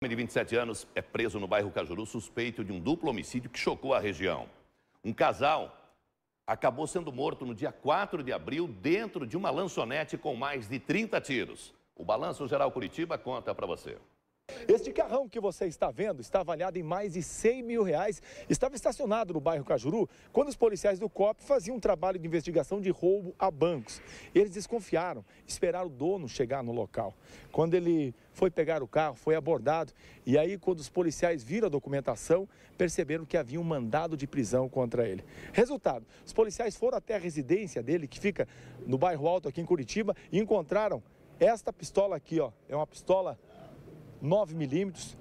Um homem de 27 anos é preso no bairro Cajuru suspeito de um duplo homicídio que chocou a região. Um casal acabou sendo morto no dia 4 de abril dentro de uma lanchonete com mais de 30 tiros. O Balanço Geral Curitiba conta para você. Este carrão que você está vendo está avaliado em mais de 100 mil reais. Estava estacionado no bairro Cajuru quando os policiais do COP faziam um trabalho de investigação de roubo a bancos. Eles desconfiaram, esperaram o dono chegar no local. Quando ele foi pegar o carro, foi abordado. E aí, quando os policiais viram a documentação, perceberam que havia um mandado de prisão contra ele. Resultado: os policiais foram até a residência dele, que fica no bairro Alto, aqui em Curitiba, e encontraram esta pistola aqui, ó. É uma pistola 9 milímetros,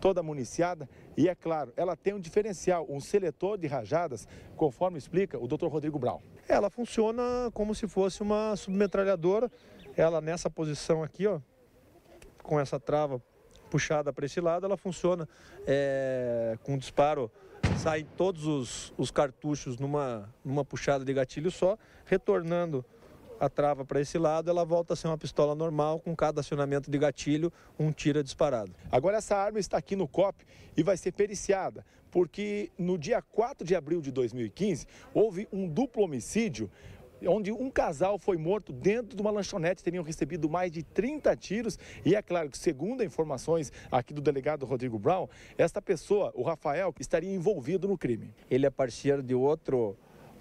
toda municiada. E é claro, ela tem um diferencial, um seletor de rajadas, conforme explica o Dr. Rodrigo Brau. Ela funciona como se fosse uma submetralhadora. Ela nessa posição aqui, ó, com essa trava puxada para esse lado, ela funciona é, com disparo. Saem todos os, os cartuchos numa, numa puxada de gatilho só, retornando a trava para esse lado, ela volta a ser uma pistola normal, com cada acionamento de gatilho, um tira é disparado. Agora essa arma está aqui no COP e vai ser periciada, porque no dia 4 de abril de 2015 houve um duplo homicídio onde um casal foi morto dentro de uma lanchonete, teriam recebido mais de 30 tiros. E é claro que, segundo informações aqui do delegado Rodrigo Brown, esta pessoa, o Rafael, estaria envolvido no crime. Ele é parceiro de outro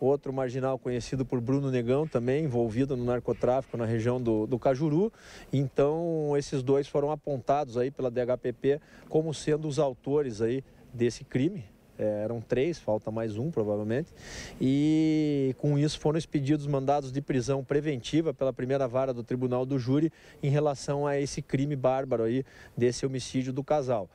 outro marginal conhecido por Bruno Negão, também envolvido no narcotráfico na região do, do Cajuru. Então, esses dois foram apontados aí pela DHPP como sendo os autores aí desse crime. É, eram três, falta mais um provavelmente. E com isso foram expedidos mandados de prisão preventiva pela primeira vara do Tribunal do Júri em relação a esse crime bárbaro aí desse homicídio do casal.